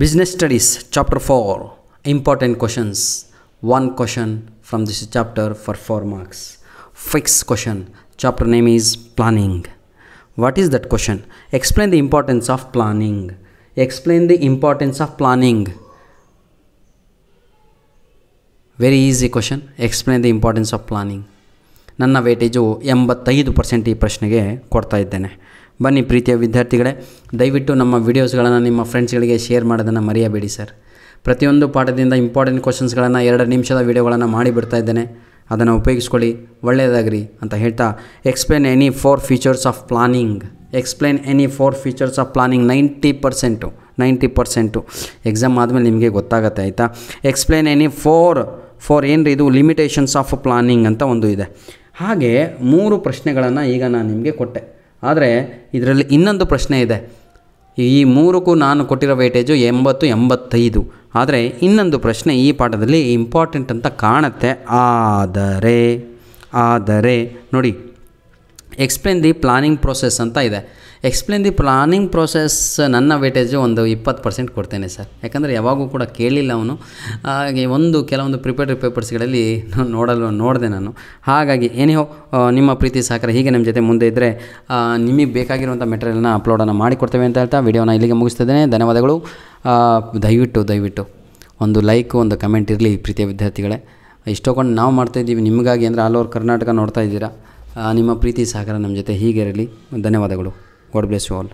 Business Studies Chapter 4 Important Questions One question from this chapter for four marks. Fixed question. Chapter name is Planning. What is that question? Explain the importance of planning. Explain the importance of planning. very easy question explain the importance of planning ನನ್ನ weightage ಎಂಬತ್ತೈದು percent ಈ ಪ್ರಶ್ನೆಗೆ ಕೊಡ್ತಾ ಇದ್ದೇನೆ ಬನ್ನಿ ಪ್ರೀತಿಯ ವಿದ್ಯಾರ್ಥಿಗಳೇ ದಯವಿಟ್ಟು ನಮ್ಮ ವೀಡಿಯೋಸ್ಗಳನ್ನು ನಿಮ್ಮ ಫ್ರೆಂಡ್ಸ್ಗಳಿಗೆ ಶೇರ್ ಮಾಡೋದನ್ನು ಮರೆಯಬೇಡಿ ಸರ್ ಪ್ರತಿಯೊಂದು ಪಾಠದಿಂದ ಇಂಪಾರ್ಟೆಂಟ್ ಕ್ವಶನ್ಸ್ಗಳನ್ನು ಎರಡು ನಿಮಿಷದ ವೀಡಿಯೋಗಳನ್ನು ಮಾಡಿಬಿಡ್ತಾ ಇದ್ದೇನೆ ಅದನ್ನು ಉಪಯೋಗಿಸ್ಕೊಳ್ಳಿ ಒಳ್ಳೆಯದಾಗ್ರಿ ಅಂತ ಹೇಳ್ತಾ explain any four features of planning explain any four features of planning ninety percent ninety percent exam ಆದಮೇಲೆ ನಿಮಗೆ ಗೊತ್ತಾಗುತ್ತೆ ಆಯಿತಾ ಎಕ್ಸ್ಪ್ಲೇನ್ ಎನಿ ಫೋರ್ ಫಾರ್ ರೀ ಇದು ಲಿಮಿಟೇಷನ್ಸ್ ಆಫ್ ಪ್ಲಾನಿಂಗ್ ಅಂತ ಒಂದು ಇದೆ ಹಾಗೆ ಮೂರು ಪ್ರಶ್ನೆಗಳನ್ನು ಈಗ ನಾನು ನಿಮಗೆ ಕೊಟ್ಟೆ ಆದರೆ ಇದರಲ್ಲಿ ಇನ್ನೊಂದು ಪ್ರಶ್ನೆ ಇದೆ ಈ ಮೂರಕ್ಕೂ ನಾನು ಕೊಟ್ಟಿರೋ ವೇಟೇಜು ಎಂಬತ್ತು ಎಂಬತ್ತೈದು ಆದರೆ ಇನ್ನೊಂದು ಪ್ರಶ್ನೆ ಈ ಪಾಠದಲ್ಲಿ ಇಂಪಾರ್ಟೆಂಟ್ ಅಂತ ಕಾಣುತ್ತೆ ಆದರೆ ಆದರೆ ನೋಡಿ ಎಕ್ಸ್ಪ್ಲೇನ್ ದಿ ಪ್ಲಾನಿಂಗ್ ಪ್ರೋಸೆಸ್ ಅಂತ ಇದೆ ಎಕ್ಸ್ಪ್ಲೇನ್ ದಿ ಪ್ಲಾನಿಂಗ್ ಪ್ರೋಸೆಸ್ ನನ್ನ ವೇಟೇಜು ಒಂದು ಇಪ್ಪತ್ತು ಪರ್ಸೆಂಟ್ ಕೊಡ್ತೇನೆ ಸರ್ ಯಾಕಂದರೆ ಯಾವಾಗೂ ಕೂಡ ಕೇಳಿಲ್ಲ ಅವನು ಹಾಗೆ ಒಂದು ಕೆಲವೊಂದು ಪ್ರಿಪೇರ್ಡ್ ಪೇಪರ್ಸ್ಗಳಲ್ಲಿ ನೋಡಲು ನೋಡಿದೆ ನಾನು ಹಾಗಾಗಿ ಹೋ ನಿಮ್ಮ ಪ್ರೀತಿ ಸಹಕಾರ ಹೀಗೆ ನಿಮ್ಮ ಜೊತೆ ಮುಂದೆ ಇದ್ದರೆ ನಿಮಗೆ ಬೇಕಾಗಿರುವಂಥ ಮೆಟೀರಿಯಲ್ನ ಅಪ್ಲೋಡನ್ನು ಮಾಡಿಕೊಡ್ತೇವೆ ಅಂತ ಹೇಳ್ತಾ ವಿಡಿಯೋನ ಇಲ್ಲಿಗೆ ಮುಗಿಸ್ತಿದ್ದೇನೆ ಧನ್ಯವಾದಗಳು ದಯವಿಟ್ಟು ದಯವಿಟ್ಟು ಒಂದು ಲೈಕ್ ಒಂದು ಕಮೆಂಟ್ ಇರಲಿ ಪ್ರೀತಿಯ ವಿದ್ಯಾರ್ಥಿಗಳೇ ಇಷ್ಟೊಕೊಂಡು ನಾವು ಮಾಡ್ತಾಯಿದ್ದೀವಿ ನಿಮಗಾಗಿ ಅಂದರೆ ಆಲ್ ಓವರ್ ಕರ್ನಾಟಕ ನೋಡ್ತಾ ಇದ್ದೀರಾ ನಿಮ್ಮ ಪ್ರೀತಿ ಸಹಕಾರ ನಮ್ಮ ಜೊತೆ ಹೀಗೆ ಇರಲಿ ಧನ್ಯವಾದಗಳು ಗಾಡ್ ಬ್ಲೆಸ್ ಯು ಆಲ್